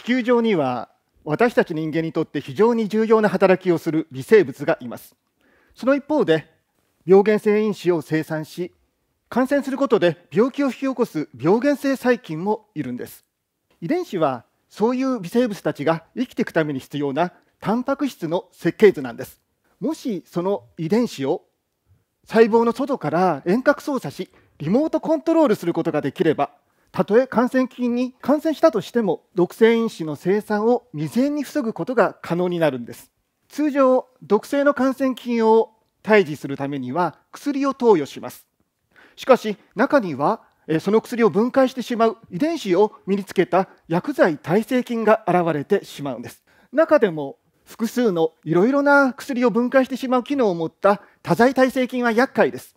地球上には私たち人間にとって非常に重要な働きをする微生物がいますその一方で病原性因子を生産し感染することで病気を引き起こす病原性細菌もいるんです遺伝子はそういう微生物たちが生きていくために必要なタンパク質の設計図なんですもしその遺伝子を細胞の外から遠隔操作しリモートコントロールすることができればたとえ感染菌に感染したとしても毒性因子の生産を未然に防ぐことが可能になるんです通常毒性の感染菌を退治するためには薬を投与しますしかし中にはその薬を分解してしまう遺伝子を身につけた薬剤耐性菌が現れてしまうんです中でも複数のいろいろな薬を分解してしまう機能を持った多剤耐性菌は厄介です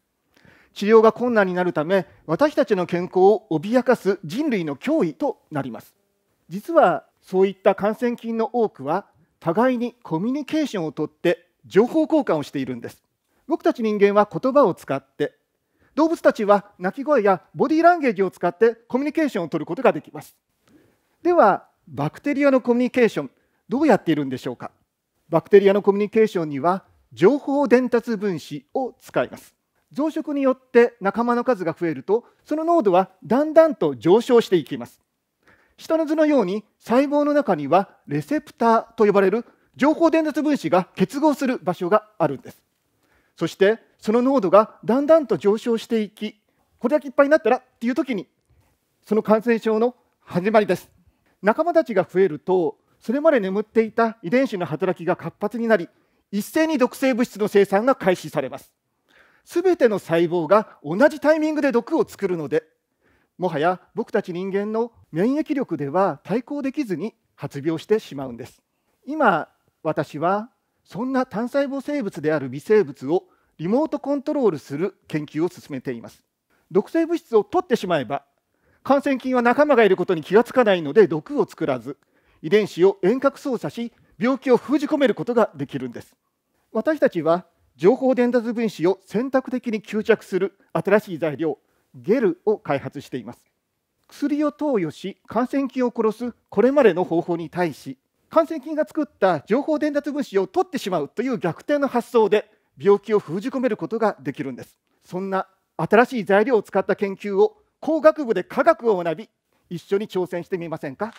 治療が困難になるため私たちの健康を脅かす人類の脅威となります実はそういった感染菌の多くは互いにコミュニケーションをとって情報交換をしているんです僕たち人間は言葉を使って動物たちは鳴き声やボディーランゲージを使ってコミュニケーションをとることができますではバクテリアのコミュニケーションどうやっているんでしょうかバクテリアのコミュニケーションには情報伝達分子を使います増殖によって仲間の数が増えるとその濃度はだんだんと上昇していきます下の図のように細胞の中にはレセプターと呼ばれる情報伝達分子が結合する場所があるんですそしてその濃度がだんだんと上昇していきこれだけいっぱいになったらっていう時にその感染症の始まりです仲間たちが増えるとそれまで眠っていた遺伝子の働きが活発になり一斉に毒性物質の生産が開始されます全ての細胞が同じタイミングで毒を作るのでもはや僕たち人間の免疫力では対抗できずに発病してしまうんです今私はそんな単細胞生物である微生物をリモートコントロールする研究を進めています毒性物質を取ってしまえば感染菌は仲間がいることに気がつかないので毒を作らず遺伝子を遠隔操作し病気を封じ込めることができるんです私たちは情報伝達分子を選択的に吸着する新しい材料ゲルを開発しています薬を投与し感染菌を殺すこれまでの方法に対し感染菌が作った情報伝達分子を取ってしまうという逆転の発想で病気を封じ込めることができるんですそんな新しい材料を使った研究を工学部で科学を学び一緒に挑戦してみませんか